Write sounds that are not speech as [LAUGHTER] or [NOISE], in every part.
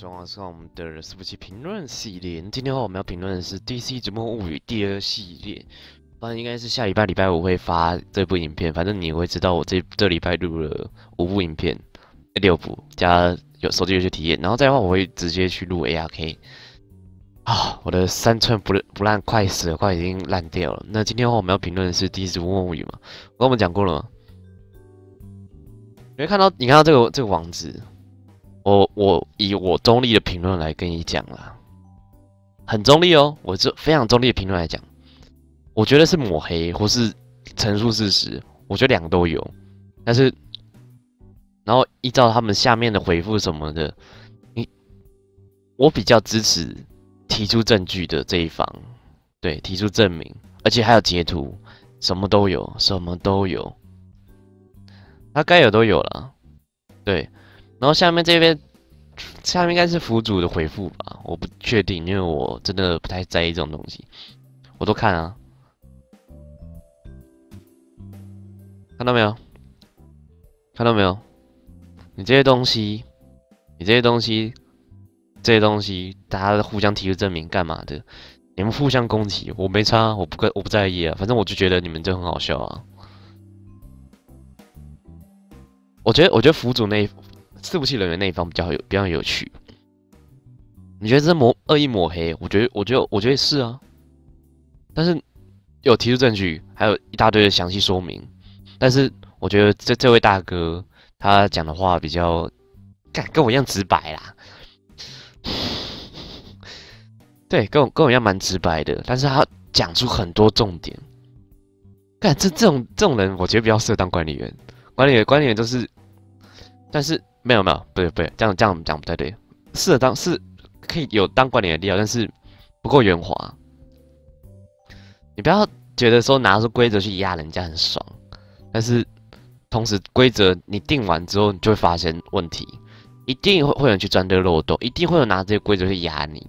状况是我们的服务器评论系列。今天的话，我们要评论的是《DC 直播物语》第二系列。反正应该是下礼拜礼拜五会发这部影片，反正你会知道我这这礼拜录了五部影片，六部加有手机游戏体验。然后再的话，我会直接去录 ARK。啊，我的三寸不不烂快死，了，快已经烂掉了。那今天的话，我们要评论的是《DC 直播物语》嘛？我跟我们讲过了吗？没看到，你看到这个这个网址。我我以我中立的评论来跟你讲啦，很中立哦，我这非常中立的评论来讲，我觉得是抹黑或是陈述事实，我觉得两个都有，但是然后依照他们下面的回复什么的，你我比较支持提出证据的这一方，对，提出证明，而且还有截图，什么都有，什么都有，他该有都有了，对。然后下面这边，下面应该是服主的回复吧？我不确定，因为我真的不太在意这种东西。我都看啊，看到没有？看到没有？你这些东西，你这些东西，这些东西，大家互相提出证明干嘛的？你们互相攻击，我没差，我不跟我不在意啊。反正我就觉得你们就很好笑啊。我觉得，我觉得服主那。服器人员那一方比较有比较有趣，你觉得这抹恶意抹黑？我觉得，我觉得，我觉得也是啊。但是有提出证据，还有一大堆的详细说明。但是我觉得这这位大哥他讲的话比较，干跟我一样直白啦。对，跟我跟我一样蛮直白的。但是他讲出很多重点。干这这种这种人，我觉得比较适合当管理员。管理员管理员都是，但是。没有没有，不对不对，这样这样讲不太对。是当是，可以有当关联的必要，但是不够圆滑。你不要觉得说拿出规则去压人家很爽，但是同时规则你定完之后，你就会发现问题，一定会有人去钻这个漏洞，一定会有拿这些规则去压你。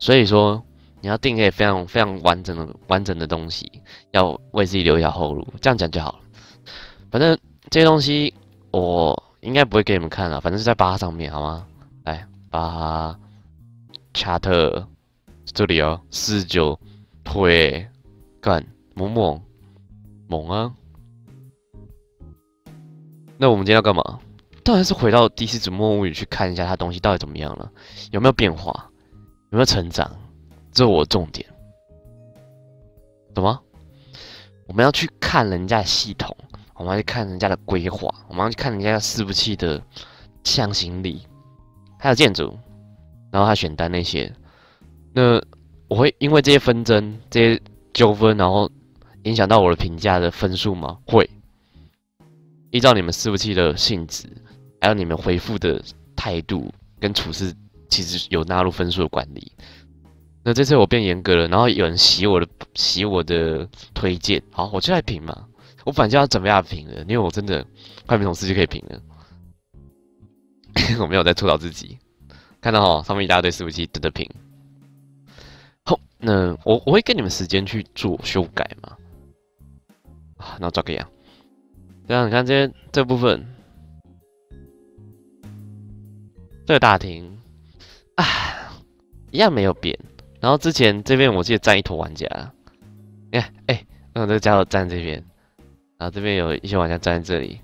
所以说，你要定一个非常非常完整的完整的东西，要为自己留一条后路，这样讲就好了。反正这些东西我。应该不会给你们看了，反正是在八上面，好吗？来，八，查特，这里哦，四九，推，干，猛猛，猛啊！那我们今天要干嘛？当然是回到第四组梦物语去看一下他东西到底怎么样了，有没有变化，有没有成长，这是我重点。什么？我们要去看人家系统。我们要去看人家的规划，我们要去看人家四不器的象形力，还有建筑，然后他选单那些，那我会因为这些纷争、这些纠纷，然后影响到我的评价的分数吗？会。依照你们四不器的性质，还有你们回复的态度跟处事，其实有纳入分数的管理。那这次我变严格了，然后有人洗我的、洗我的推荐，好，我就来评嘛。我反正要准备要评了，因为我真的快没东事就可以评了。[LAUGHS] 我没有在吐槽自己，看到哈上面一大堆服务器等着评。好，那我我会给你们时间去做修改嘛？啊，那抓个样，对啊，你看这边这部分，这个大厅，啊，一样没有变。然后之前这边我记得站一坨玩家，你哎哎，那个家伙站这边。然后这边有一些玩家站在这里，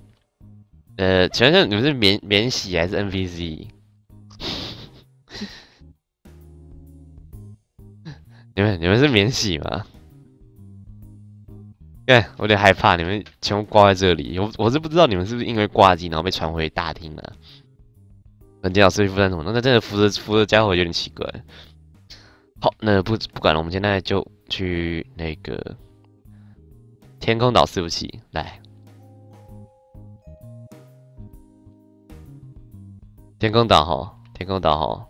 呃，请问一下，你们是免免洗还是 NPC？[LAUGHS] 你们你们是免洗吗？哎，我有点害怕，你们全部挂在这里，我我是不知道你们是不是因为挂机然后被传回大厅了。很巧，是被扶山什么，那真的扶着扶着家伙有点奇怪。好，那不不管了，我们现在就去那个。天空岛四五七来，天空岛哈，天空岛哈，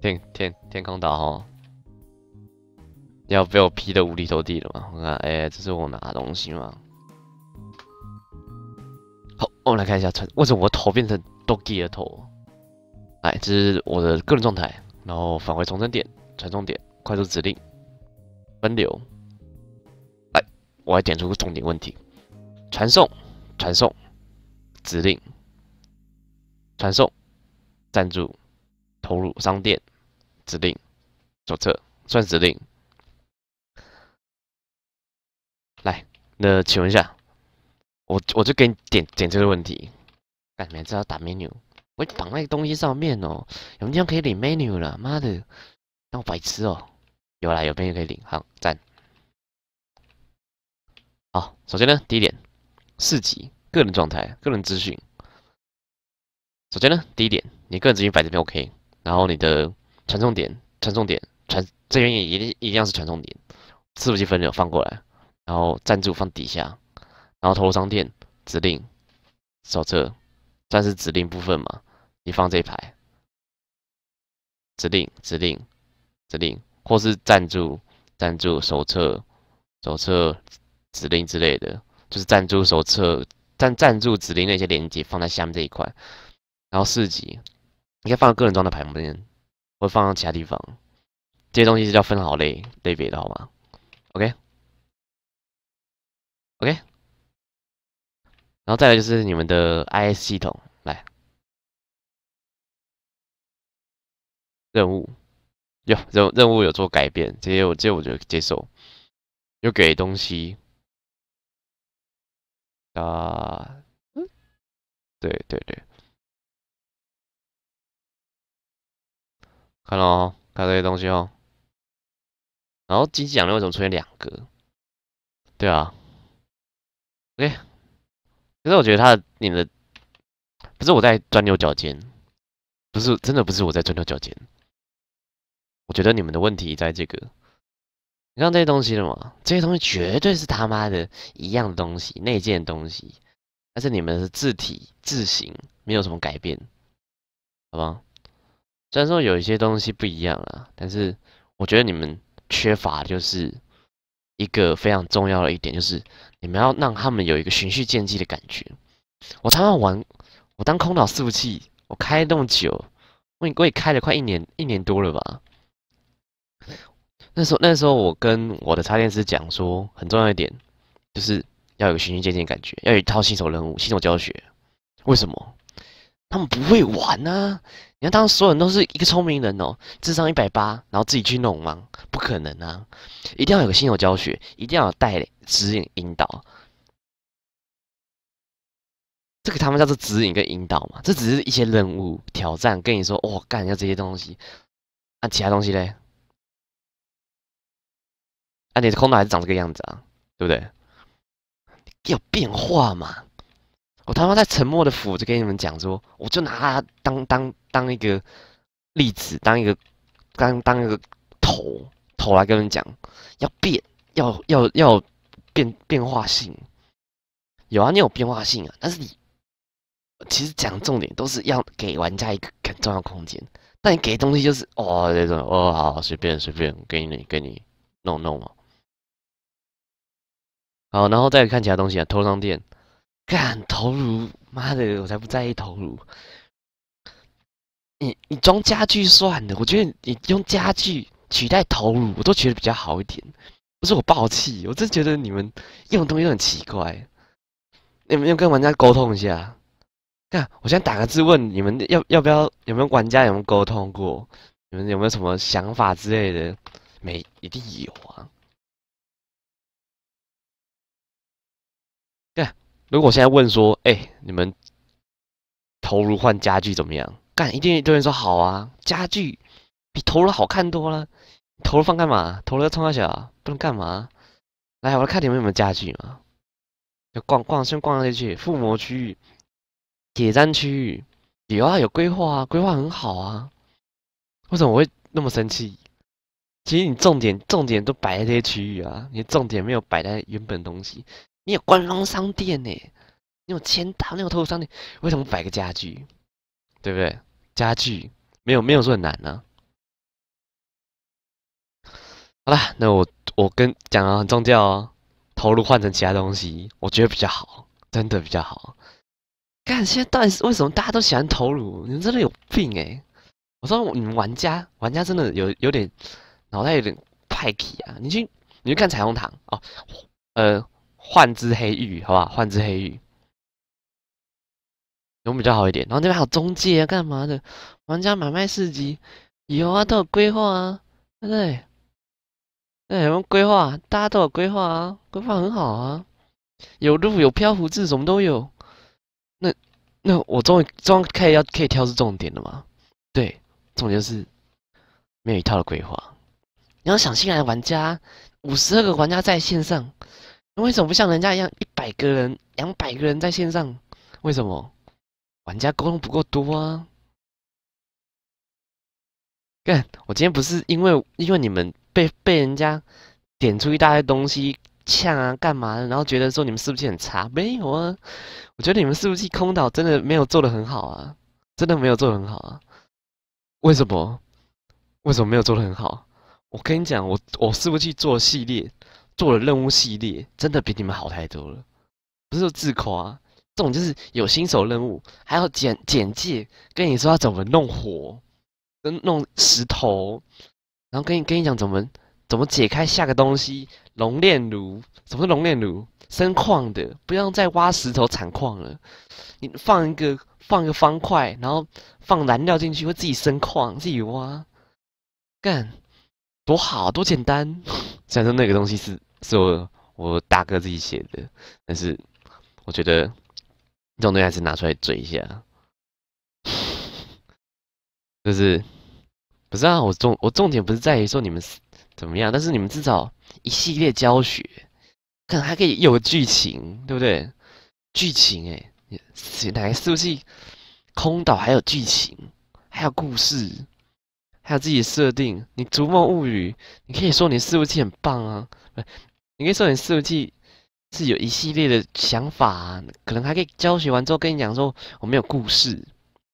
天天天空岛哈，要被我劈的五里投地了嘛？我看，哎，这是我拿东西吗？好，我们来看一下传，为什么我头变成 d o g g y 的头？哎，这是我的个人状态，然后返回重生点传送点，快速指令分流。我要点出个重点问题，传送，传送，指令，传送，赞助、投入商店，指令，左侧算指令。来，那请问一下，我我就给你点点这个问题，干什么？这要打 menu？我绑在东西上面哦，有明天可以领 menu 了。妈的，当我白痴哦。有啦，有 menu 可以领，好赞。好，首先呢，第一点，四级个人状态、个人资讯。首先呢，第一点，你个人资讯摆这边 OK。然后你的传送点、传送点、传这边也一定一样是传送点。四部积分流放过来，然后赞助放底下，然后投入商店指令手册算是指令部分嘛？你放这一排，指令、指令、指令，或是赞助、赞助、手册、手册。指令之类的就是赞助手册、赞赞助指令那些连接放在下面这一块，然后四级，你可以放到个人装的牌旁边，或放到其他地方。这些东西是要分好类、类别的好吗？OK，OK，然后再来就是你们的 IS 系统来任务，有任任务有做改变，这些我这我就接受，有给东西。啊，对对对，看到，看这些东西哦，然后金鸡奖又怎么出现两个？对啊，OK，可是我觉得他你们，不是我在钻牛角尖，不是真的不是我在钻牛角尖，我觉得你们的问题在这个。你看这些东西了吗？这些东西绝对是他妈的一样的东西，那件东西，但是你们的字体字形没有什么改变，好吧？虽然说有一些东西不一样啦，但是我觉得你们缺乏就是一个非常重要的一点，就是你们要让他们有一个循序渐进的感觉。我他妈玩，我当空岛伺服器，我开那么久，我我也开了快一年一年多了吧。那时候，那时候我跟我的插电师讲说，很重要一点，就是要有循序渐进感觉，要有一套新手任务、新手教学。为什么？他们不会玩呢？你看，当所有人都是一个聪明人哦，智商一百八，然后自己去弄吗？不可能啊！一定要有个新手教学，一定要有带指引引导。这个他们叫做指引跟引导嘛，这只是一些任务挑战，跟你说哦，干一下这些东西。那其他东西嘞？那你空岛还是长这个样子啊，对不对？要变化嘛！我他妈在沉默的斧子跟你们讲说，我就拿它当当当一个例子，当一个当当一个头头来跟你们讲，要变，要要要变变化性。有啊，你有变化性啊！但是你其实讲重点都是要给玩家一个很重要空间，但你给东西就是哦这种哦好随便随便给你给你弄弄嘛。好，然后再看其他东西啊。头上店，干头颅，妈的，我才不在意头颅。你你装家具算的，我觉得你用家具取代头颅，我都觉得比较好一点。不是我暴气，我真觉得你们用的东西很奇怪。你们要跟玩家沟通一下？看，我先打个字问你们，要要不要？有没有玩家有没有沟通过？你们有没有什么想法之类的？没，一定有啊。如果现在问说，哎，你们投入换家具怎么样？干一定堆人说好啊，家具比投入好看多了。投入放干嘛？投入充太小，不能干嘛？来，我来看你们有没有家具嘛？就逛逛，先逛下去，附魔区、铁砧区有啊，有规划啊，规划很好啊。为什么我会那么生气？其实你重点重点都摆在这些区域啊，你重点没有摆在原本东西。你有官方商店呢，你有签到，你有投入商店，为什么摆个家具？对不对？家具没有没有说很难呢。好了，那我我跟讲啊，很重要哦，投入换成其他东西，我觉得比较好，真的比较好。看现在到底是为什么大家都喜欢投入？你们真的有病哎！我说你们玩家玩家真的有有点脑袋有点太 k 啊！你去你去看彩虹糖哦，呃。换只黑玉，好吧，幻换只黑玉，我们比较好一点。然后这边还有中介啊，干嘛的？玩家买卖四级，有啊，都有规划啊，对不对？那什么规划？大家都有规划啊，规划很好啊，有路有漂浮字，什么都有。那那我终于终于可以要可以挑出重点了嘛？对，重点是没有一套的规划。你要想新来的玩家，五十二个玩家在线上。为什么不像人家一样一百个人、两百个人在线上？为什么玩家沟通不够多啊？嗯，我今天不是因为因为你们被被人家点出一大堆东西呛啊，干嘛的？然后觉得说你们是不是很差？没有啊，我觉得你们是不是空岛真的没有做的很好啊？真的没有做的很好啊？为什么？为什么没有做的很好？我跟你讲，我我是不是去做系列？做的任务系列真的比你们好太多了，不是自夸，这种就是有新手任务，还有简简介跟你说要怎么弄火，跟弄石头，然后跟你跟你讲怎么怎么解开下个东西熔炼炉，什么是熔炼炉？生矿的，不要再挖石头产矿了，你放一个放一个方块，然后放燃料进去会自己生矿，自己挖，干，多好多简单，再 [LAUGHS] 说那个东西是。是我我大哥自己写的，但是我觉得这种东西还是拿出来追一下，[LAUGHS] 就是不是啊？我重我重点不是在于说你们怎么样，但是你们至少一系列教学，可能还可以有剧情，对不对？剧情哎，你，来是不是空岛还有剧情，还有故事，还有自己设定？你逐梦物语，你可以说你是不是很棒啊，你可以说，你设计是有一系列的想法，可能还可以教学完之后跟你讲说，我们有故事，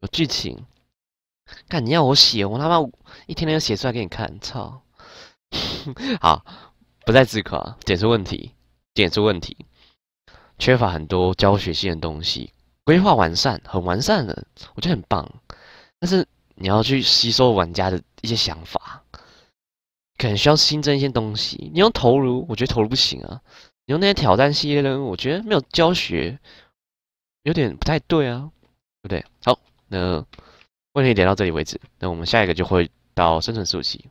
有剧情。看你要我写，我他妈一天天都写出来给你看，操！[LAUGHS] 好，不再自夸，点出问题，点出问题，缺乏很多教学性的东西，规划完善，很完善的，我觉得很棒。但是你要去吸收玩家的一些想法。可能需要新增一些东西。你用头颅，我觉得头颅不行啊。你用那些挑战系列呢？我觉得没有教学，有点不太对啊，对不对？好，那问题点到这里为止。那我们下一个就会到生存设计。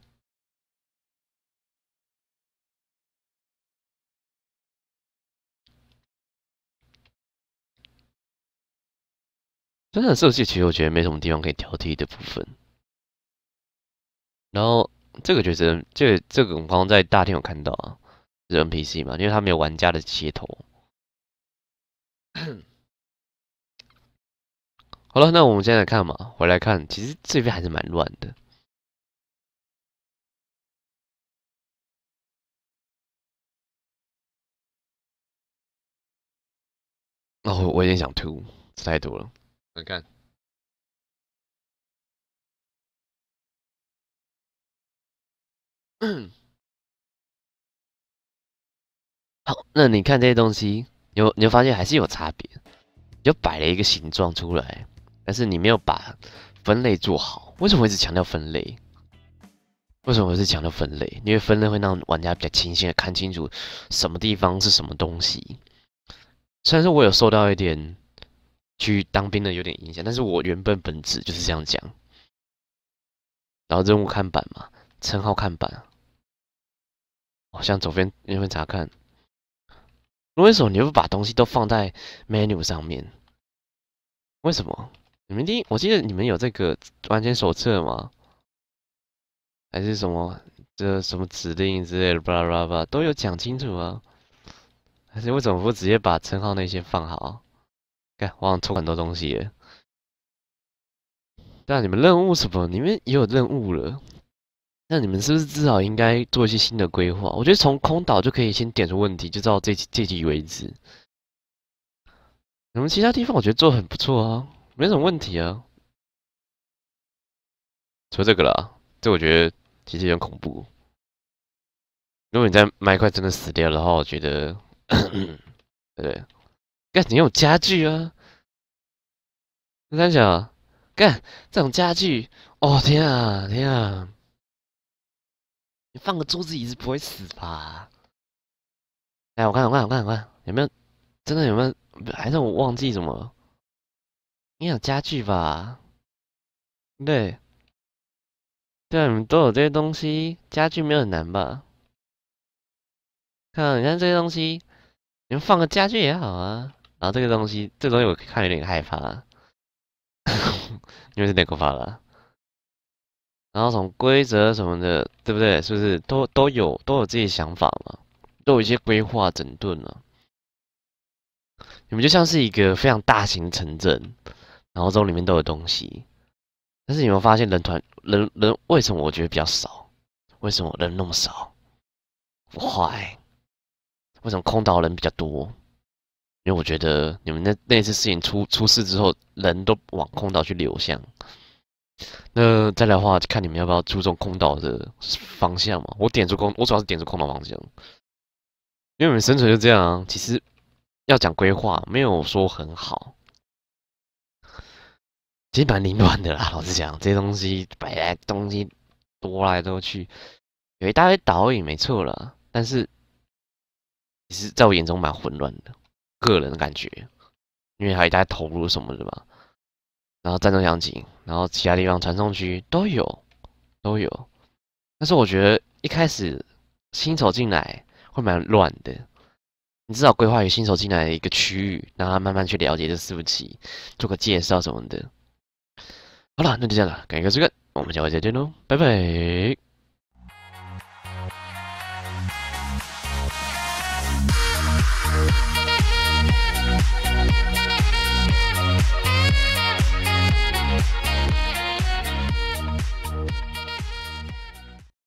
生存设计其实我觉得没什么地方可以挑剔的部分，然后。这个角色个、这种，刚刚在大厅有看到啊，是 NPC 嘛，因为他没有玩家的切头。[COUGHS] 好了，那我们现在看嘛，回来看，其实这边还是蛮乱的。哦，我有点想吐，吃太多了。来看。好，那你看这些东西，你你就发现还是有差别。你就摆了一个形状出来，但是你没有把分类做好。为什么一直强调分类？为什么一直强调分类？因为分类会让玩家比较清晰的看清楚什么地方是什么东西。虽然说我有受到一点去当兵的有点影响，但是我原本本质就是这样讲。然后任务看板嘛，称号看板。好像左边右边查看，为什么你不把东西都放在 menu 上面？为什么？你们一，我记得你们有这个完全手册吗？还是什么？这什么指令之类的？巴拉巴拉都有讲清楚啊。还是为什么不直接把称号那些放好？看，我了像抽很多东西但你们任务什么？你们也有任务了？那你们是不是至少应该做一些新的规划？我觉得从空岛就可以先点出问题，就到这这集为止。你们其他地方我觉得做很不错啊，没什么问题啊。除了这个啦，这我觉得其实有点恐怖。如果你在麦块真的死掉的话，我觉得，对。干，你有家具啊？你看一下，干这种家具，哦天啊天啊！你放个桌子椅子不会死吧？哎，我看我看我看我看，有没有真的有没有？还是我忘记什么？你有家具吧？对，对啊，都有这些东西，家具没有很难吧？看你看这些东西，你们放个家具也好啊。然后这个东西，这东西我看有点害怕。[LAUGHS] 你们是哪个发的？然后从规则什么的，对不对？是不是都都有都有自己想法嘛？都有一些规划整顿了。你们就像是一个非常大型城镇，然后这里面都有东西。但是你们发现人团人人为什么我觉得比较少？为什么人那么少坏？为什么空岛人比较多？因为我觉得你们那那次事情出出事之后，人都往空岛去流向。那再来的话，看你们要不要注重空岛的方向嘛？我点出空，我主要是点出空岛方向，因为我们生存就这样啊。其实要讲规划，没有说很好，其实蛮凌乱的啦。老实讲，这些东西，来东西多来多去，有一大堆岛也没错了，但是其实在我眼中蛮混乱的，个人的感觉，因为还一大投入什么的吧。然后战斗场景，然后其他地方传送区都有，都有。但是我觉得一开始新手进来会蛮乱的，你至少规划一个新手进来的一个区域，让他慢慢去了解这四步棋，做个介绍什么的。好了，那就这样了，感谢观看，我们下回再见喽，拜拜。